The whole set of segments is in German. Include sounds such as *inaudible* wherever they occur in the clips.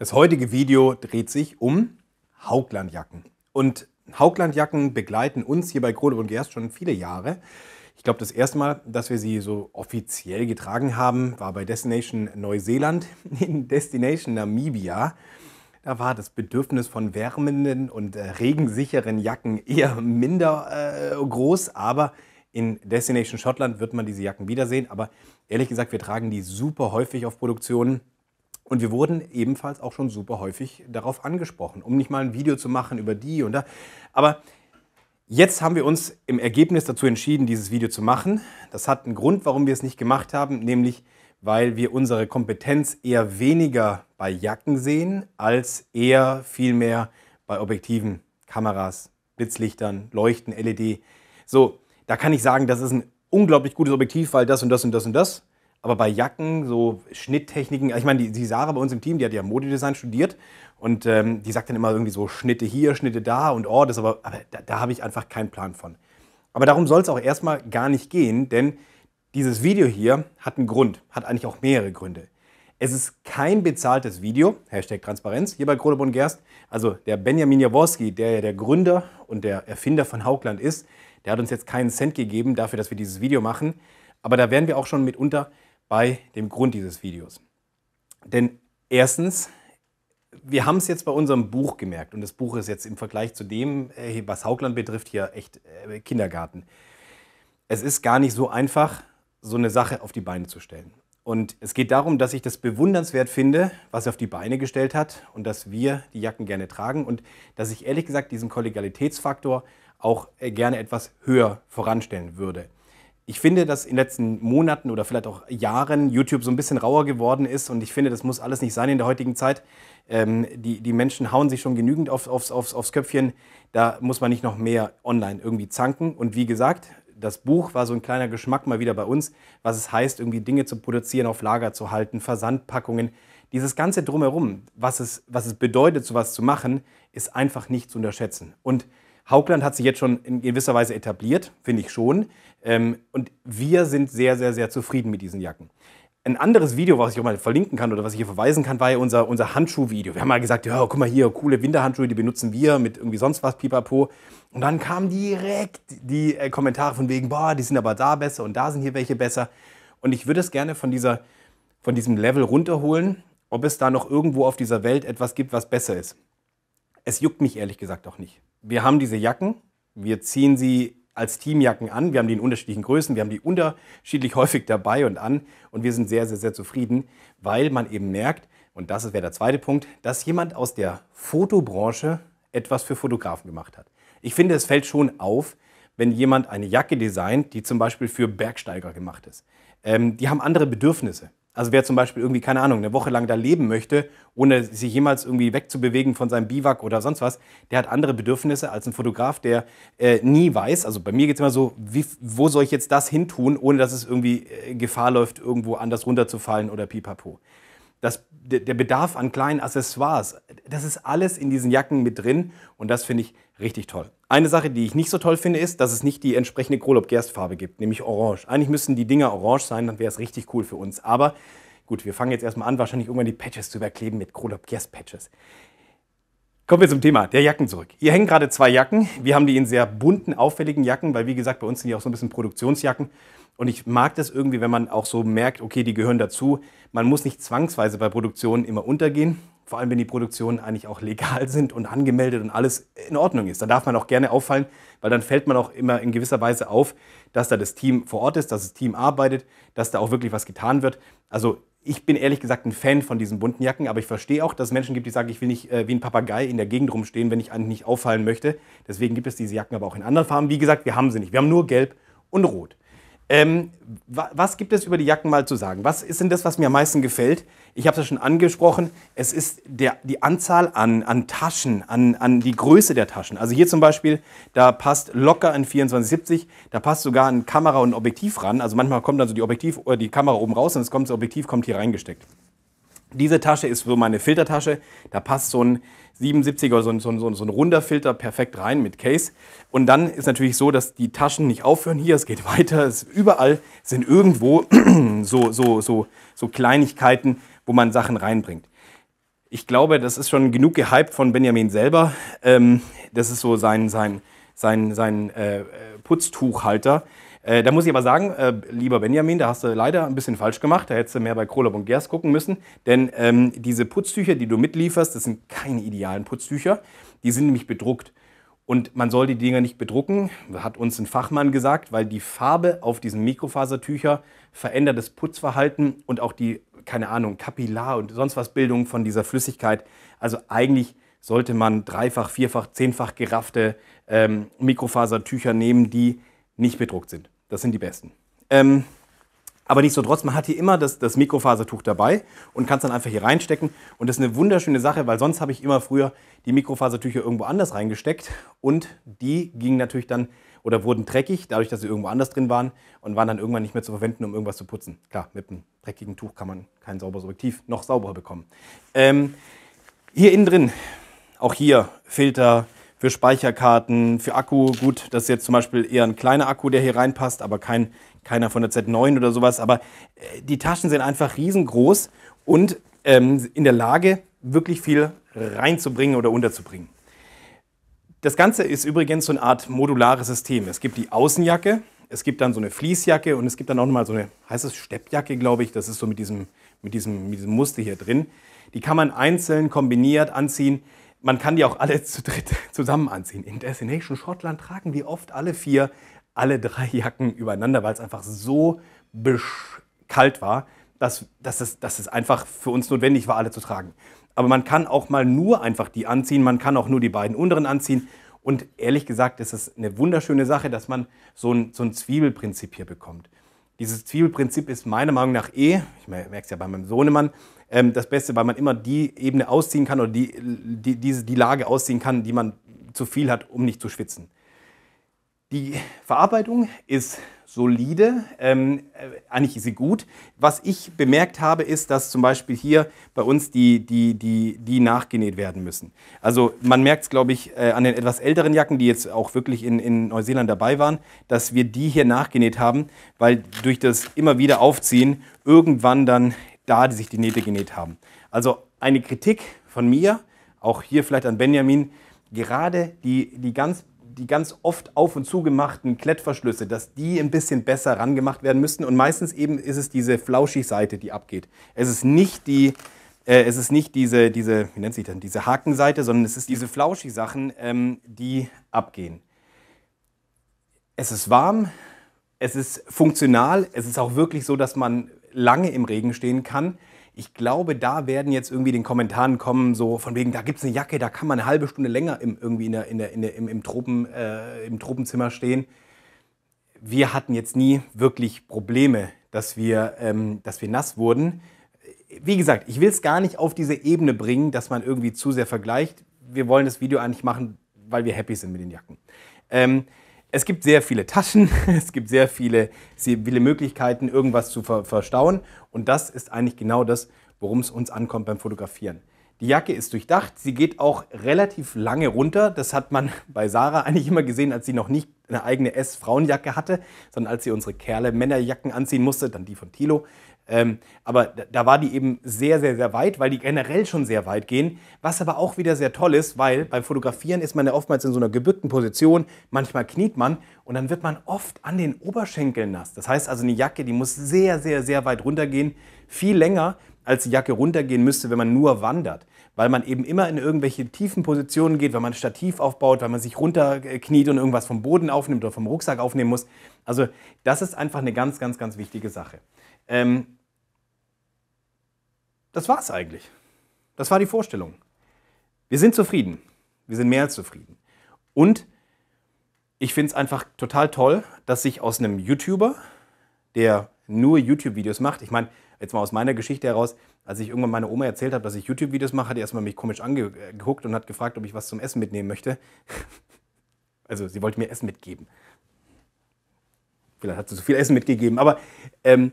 Das heutige Video dreht sich um Hauglandjacken. Und Hauglandjacken begleiten uns hier bei Krone und Gerst schon viele Jahre. Ich glaube, das erste Mal, dass wir sie so offiziell getragen haben, war bei Destination Neuseeland *laughs* in Destination Namibia. Da war das Bedürfnis von wärmenden und äh, regensicheren Jacken eher minder äh, groß, aber in Destination Schottland wird man diese Jacken wiedersehen. Aber ehrlich gesagt, wir tragen die super häufig auf Produktionen und wir wurden ebenfalls auch schon super häufig darauf angesprochen, um nicht mal ein Video zu machen über die und da. Aber jetzt haben wir uns im Ergebnis dazu entschieden, dieses Video zu machen. Das hat einen Grund, warum wir es nicht gemacht haben, nämlich weil wir unsere Kompetenz eher weniger bei Jacken sehen, als eher vielmehr bei Objektiven, Kameras, Blitzlichtern, Leuchten, LED. So, da kann ich sagen, das ist ein unglaublich gutes Objektiv, weil das und das und das und das. Aber bei Jacken, so Schnitttechniken, also ich meine, die, die Sarah bei uns im Team, die hat ja Modedesign studiert und ähm, die sagt dann immer irgendwie so Schnitte hier, Schnitte da und oh, das aber, aber da, da habe ich einfach keinen Plan von. Aber darum soll es auch erstmal gar nicht gehen, denn dieses Video hier hat einen Grund, hat eigentlich auch mehrere Gründe. Es ist kein bezahltes Video, Hashtag Transparenz, hier bei Krodeborn Gerst. Also der Benjamin Jaworski, der ja der Gründer und der Erfinder von Haugland ist, der hat uns jetzt keinen Cent gegeben dafür, dass wir dieses Video machen. Aber da werden wir auch schon mitunter bei dem Grund dieses Videos. Denn erstens, wir haben es jetzt bei unserem Buch gemerkt und das Buch ist jetzt im Vergleich zu dem, äh, was Haugland betrifft, hier echt äh, Kindergarten. Es ist gar nicht so einfach, so eine Sache auf die Beine zu stellen. Und es geht darum, dass ich das bewundernswert finde, was er auf die Beine gestellt hat und dass wir die Jacken gerne tragen und dass ich ehrlich gesagt diesen Kollegialitätsfaktor auch äh, gerne etwas höher voranstellen würde. Ich finde, dass in den letzten Monaten oder vielleicht auch Jahren YouTube so ein bisschen rauer geworden ist und ich finde, das muss alles nicht sein in der heutigen Zeit. Ähm, die, die Menschen hauen sich schon genügend auf, aufs, aufs, aufs Köpfchen. Da muss man nicht noch mehr online irgendwie zanken. Und wie gesagt, das Buch war so ein kleiner Geschmack mal wieder bei uns, was es heißt, irgendwie Dinge zu produzieren, auf Lager zu halten, Versandpackungen. Dieses ganze Drumherum, was es, was es bedeutet, sowas zu machen, ist einfach nicht zu unterschätzen. Und Haugland hat sich jetzt schon in gewisser Weise etabliert, finde ich schon. Ähm, und wir sind sehr, sehr, sehr zufrieden mit diesen Jacken. Ein anderes Video, was ich auch mal verlinken kann oder was ich hier verweisen kann, war ja unser, unser handschuh Wir haben mal gesagt, ja, guck mal hier, coole Winterhandschuhe, die benutzen wir mit irgendwie sonst was, pipapo. Und dann kamen direkt die äh, Kommentare von wegen, boah, die sind aber da besser und da sind hier welche besser. Und ich würde es gerne von, dieser, von diesem Level runterholen, ob es da noch irgendwo auf dieser Welt etwas gibt, was besser ist. Es juckt mich ehrlich gesagt auch nicht wir haben diese Jacken, wir ziehen sie als Teamjacken an. Wir haben die in unterschiedlichen Größen, wir haben die unterschiedlich *laughs* häufig dabei und an und wir sind sehr, sehr, sehr zufrieden, weil man eben merkt, und das wäre der zweite Punkt, dass jemand aus der Fotobranche etwas für Fotografen gemacht hat. Ich finde, es fällt schon auf, wenn jemand eine Jacke designt, die zum Beispiel für Bergsteiger gemacht ist. Ähm, die haben andere Bedürfnisse. Also wer zum Beispiel irgendwie, keine Ahnung, eine Woche lang da leben möchte, ohne sich jemals irgendwie wegzubewegen von seinem Biwak oder sonst was, der hat andere Bedürfnisse als ein Fotograf, der äh, nie weiß, also bei mir geht es immer so, wie, wo soll ich jetzt das hin tun, ohne dass es irgendwie äh, Gefahr läuft, irgendwo anders runterzufallen oder pipapo. Das, der Bedarf an kleinen Accessoires, das ist alles in diesen Jacken mit drin und das finde ich Richtig toll. Eine Sache, die ich nicht so toll finde, ist, dass es nicht die entsprechende Grolob-Gerstfarbe gibt, nämlich orange. Eigentlich müssten die Dinger orange sein, dann wäre es richtig cool für uns. Aber gut, wir fangen jetzt erstmal an, wahrscheinlich irgendwann die Patches zu überkleben mit Grolob-Gerst-Patches. Kommen wir zum Thema der Jacken zurück. Hier hängen gerade zwei Jacken. Wir haben die in sehr bunten, auffälligen Jacken, weil wie gesagt, bei uns sind die auch so ein bisschen Produktionsjacken. Und ich mag das irgendwie, wenn man auch so merkt, okay, die gehören dazu. Man muss nicht zwangsweise bei Produktionen immer untergehen. Vor allem, wenn die Produktionen eigentlich auch legal sind und angemeldet und alles in Ordnung ist. Da darf man auch gerne auffallen, weil dann fällt man auch immer in gewisser Weise auf, dass da das Team vor Ort ist, dass das Team arbeitet, dass da auch wirklich was getan wird. Also ich bin ehrlich gesagt ein Fan von diesen bunten Jacken, aber ich verstehe auch, dass es Menschen gibt, die sagen, ich will nicht äh, wie ein Papagei in der Gegend rumstehen, wenn ich eigentlich nicht auffallen möchte. Deswegen gibt es diese Jacken aber auch in anderen Farben. Wie gesagt, wir haben sie nicht. Wir haben nur gelb und rot. Ähm, was gibt es über die Jacken mal zu sagen? Was ist denn das, was mir am meisten gefällt? Ich habe es ja schon angesprochen. Es ist der, die Anzahl an, an Taschen, an, an, die Größe der Taschen. Also hier zum Beispiel, da passt locker ein 2470, da passt sogar ein Kamera und ein Objektiv ran. Also manchmal kommt dann so die, Objektiv, äh, die Kamera oben raus und es kommt das Objektiv kommt hier reingesteckt. Diese Tasche ist so meine Filtertasche. Da passt so ein 77er, so ein, so, ein, so ein runder Filter perfekt rein mit Case. Und dann ist natürlich so, dass die Taschen nicht aufhören hier. Es geht *laughs* weiter. Es, überall sind irgendwo *clears throat* so, so, so, so Kleinigkeiten, wo man Sachen reinbringt. Ich glaube, das ist schon genug gehypt von Benjamin selber. Ähm, das ist so sein, sein, sein, sein äh, äh Putztuchhalter. Äh, da muss ich aber sagen, äh, lieber Benjamin, da hast du leider ein bisschen falsch gemacht. Da hättest du mehr bei Krolop und Gers gucken müssen. Denn ähm, diese Putztücher, die du mitlieferst, das sind keine idealen Putztücher. Die sind nämlich bedruckt. Und man soll die Dinger nicht bedrucken, hat uns ein Fachmann gesagt, weil die Farbe auf diesen Mikrofasertücher verändert das Putzverhalten und auch die, keine Ahnung, Kapillar- und sonst was Bildung von dieser Flüssigkeit. Also eigentlich sollte man dreifach, vierfach, zehnfach geraffte ähm, Mikrofasertücher nehmen, die nicht bedruckt sind. Das sind die besten. Ähm, aber nichtsdestotrotz, man hat hier immer das, das Mikrofasertuch dabei und kann es dann einfach hier reinstecken. Und das ist eine wunderschöne Sache, weil sonst habe ich immer früher die Mikrofasertücher irgendwo anders reingesteckt und die gingen natürlich dann oder wurden dreckig, dadurch, dass sie irgendwo anders drin waren und waren dann irgendwann nicht mehr zu verwenden, um irgendwas zu putzen. Klar, mit einem dreckigen Tuch kann man kein sauberes Objektiv noch sauberer bekommen. Ähm, hier innen drin, auch hier Filter, für Speicherkarten, für Akku. Gut, das ist jetzt zum Beispiel eher ein kleiner Akku, der hier reinpasst, aber kein, keiner von der Z9 oder sowas. Aber äh, die Taschen sind einfach riesengroß und ähm, in der Lage, wirklich viel reinzubringen oder unterzubringen. Das Ganze ist übrigens so eine Art modulares System. Es gibt die Außenjacke, es gibt dann so eine Fließjacke und es gibt dann auch nochmal so eine, heißt es Steppjacke, glaube ich, das ist so mit diesem, mit, diesem, mit diesem Muster hier drin. Die kann man einzeln kombiniert anziehen. Man kann die auch alle *laughs* zu dritt zusammen anziehen. In Destination Schottland tragen wir oft alle vier, alle drei Jacken übereinander, weil es einfach so kalt war, dass, dass, es, dass es einfach für uns notwendig war, alle zu tragen. Aber man kann auch mal nur einfach die anziehen, man kann auch nur die beiden unteren anziehen. Und ehrlich gesagt ist es eine wunderschöne Sache, dass man so ein, so ein Zwiebelprinzip hier bekommt. Dieses Zwiebelprinzip ist meiner Meinung nach eh, ich merke es ja bei meinem Sohnemann, ähm, das Beste, weil man immer die Ebene ausziehen kann oder die, die, diese, die Lage ausziehen kann, die man zu viel hat, um nicht zu schwitzen. Die Verarbeitung ist solide, ähm, äh, eigentlich ist sie gut. Was ich bemerkt habe, ist, dass zum Beispiel hier bei uns die, die, die, die nachgenäht werden müssen. Also man merkt es, glaube ich, äh, an den etwas älteren Jacken, die jetzt auch wirklich in, in Neuseeland dabei waren, dass wir die hier nachgenäht haben, weil durch das immer wieder Aufziehen irgendwann dann da, die sich die Nähte genäht haben. Also eine Kritik von mir, auch hier vielleicht an Benjamin, gerade die, die, ganz, die ganz oft auf und zu gemachten Klettverschlüsse, dass die ein bisschen besser rangemacht werden müssten. Und meistens eben ist es diese flauschig Seite, die abgeht. Es ist nicht die, äh, es ist nicht diese, diese, wie nennt sich denn, diese Hakenseite, sondern es ist diese flauschig Sachen, ähm, die abgehen. Es ist warm, es ist funktional, es ist auch wirklich so, dass man lange im Regen stehen kann. Ich glaube, da werden jetzt irgendwie den Kommentaren kommen, so von wegen, da gibt es eine Jacke, da kann man eine halbe Stunde länger im, irgendwie in der, in der, in der, im, im, Tropen, äh, im Tropenzimmer stehen. Wir hatten jetzt nie wirklich Probleme, dass wir, ähm, dass wir nass wurden. Wie gesagt, ich will es gar nicht auf diese Ebene bringen, dass man irgendwie zu sehr vergleicht. Wir wollen das Video eigentlich machen, weil wir happy sind mit den Jacken. Ähm, es gibt sehr viele Taschen, *laughs* es gibt sehr viele, sehr viele Möglichkeiten, irgendwas zu ver verstauen. Und das ist eigentlich genau das, worum es uns ankommt beim Fotografieren. Die Jacke ist durchdacht, sie geht auch relativ lange runter. Das hat man *laughs* bei Sarah eigentlich immer gesehen, als sie noch nicht eine eigene S-Frauenjacke hatte, sondern als sie unsere Kerle-Männerjacken anziehen musste, dann die von Tilo. Ähm, aber da, war die eben sehr, sehr, sehr weit, weil die generell schon sehr weit gehen. Was aber auch wieder sehr toll ist, weil beim Fotografieren ist man ja oftmals in so einer gebückten Position, manchmal kniet man und dann wird man oft an den Oberschenkeln nass. Das heißt also, eine Jacke, die muss sehr, sehr, sehr weit runtergehen, viel länger, als die Jacke runtergehen müsste, wenn man nur wandert. Weil man eben immer in irgendwelche tiefen Positionen geht, wenn man ein Stativ aufbaut, weil man sich runterkniet äh, und irgendwas vom Boden aufnimmt oder vom Rucksack aufnehmen muss. Also das ist einfach eine ganz, ganz, ganz wichtige Sache. Ähm, das war es eigentlich. Das war die Vorstellung. Wir sind zufrieden. Wir sind mehr als zufrieden. Und ich finde es einfach total toll, dass sich aus einem YouTuber, der nur YouTube-Videos macht, ich meine, jetzt mal aus meiner Geschichte heraus, als ich irgendwann meiner Oma erzählt habe, dass ich YouTube-Videos mache, hat die erstmal mich komisch angeguckt und hat gefragt, ob ich was zum Essen mitnehmen möchte. *laughs* Also sie wollte mir Essen mitgeben. Vielleicht hat sie zu viel Essen mitgegeben, aber ähm,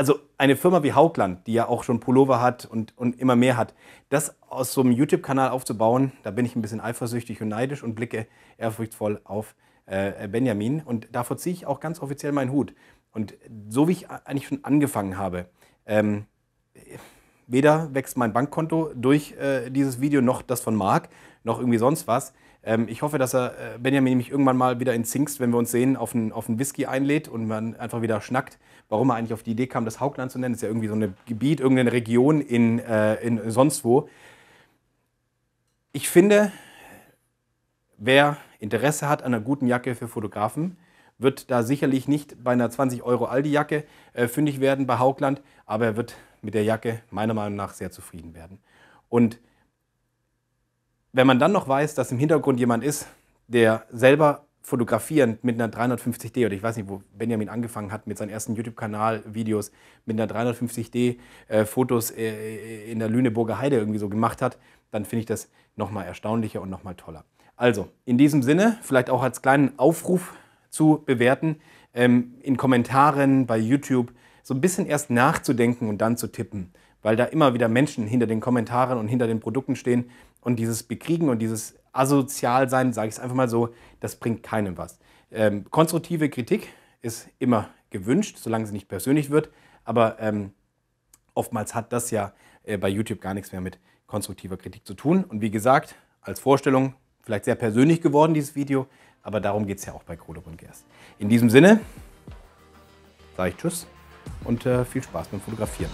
also eine Firma wie Haugland, die ja auch schon Pullover hat und, und immer mehr hat, das aus so einem YouTube-Kanal aufzubauen, da bin ich ein bisschen eifersüchtig und neidisch und blicke ehrfurchtsvoll auf äh, Benjamin. Und davor ziehe ich auch ganz offiziell meinen Hut. Und so wie ich eigentlich schon angefangen habe, ähm, weder wächst mein Bankkonto durch äh, dieses Video noch das von Marc, noch irgendwie sonst was. Ähm, ich hoffe, dass er äh, Benjamin mich irgendwann mal wieder in Zingst, wenn wir uns sehen, auf einen, auf einen Whisky einlädt und man einfach wieder schnackt, warum er eigentlich auf die Idee kam, das Haugland zu nennen. Das ist ja irgendwie so ein Gebiet, irgendeine Region in, äh, in sonst wo. Ich finde, wer Interesse hat an einer guten Jacke für Fotografen, wird da sicherlich nicht bei einer 20 Euro Aldi-Jacke äh, fündig werden bei Haugland, aber er wird mit der Jacke meiner Meinung nach sehr zufrieden werden. Und wenn man dann noch weiß, dass im Hintergrund jemand ist, der selber fotografierend mit einer 350D oder ich weiß nicht, wo Benjamin angefangen hat mit seinen ersten YouTube-Kanal-Videos mit einer 350D äh, Fotos äh, in der Lüneburger Heide irgendwie so gemacht hat, dann finde ich das nochmal erstaunlicher und nochmal toller. Also, in diesem Sinne, vielleicht auch als kleinen Aufruf zu bewerten, ähm, in Kommentaren bei YouTube so ein bisschen erst nachzudenken und dann zu tippen weil da immer wieder Menschen hinter den Kommentaren und hinter den Produkten stehen und dieses Bekriegen und dieses Asozialsein, sage ich es einfach mal so, das bringt keinem was. Ähm, konstruktive Kritik ist immer gewünscht, solange sie nicht persönlich wird, aber ähm, oftmals hat das ja äh, bei YouTube gar nichts mehr mit konstruktiver Kritik zu tun. Und wie gesagt, als Vorstellung vielleicht sehr persönlich geworden, dieses Video, aber darum geht es ja auch bei Kodo und Gerst. In diesem Sinne sage ich Tschüss und äh, viel Spaß beim Fotografieren.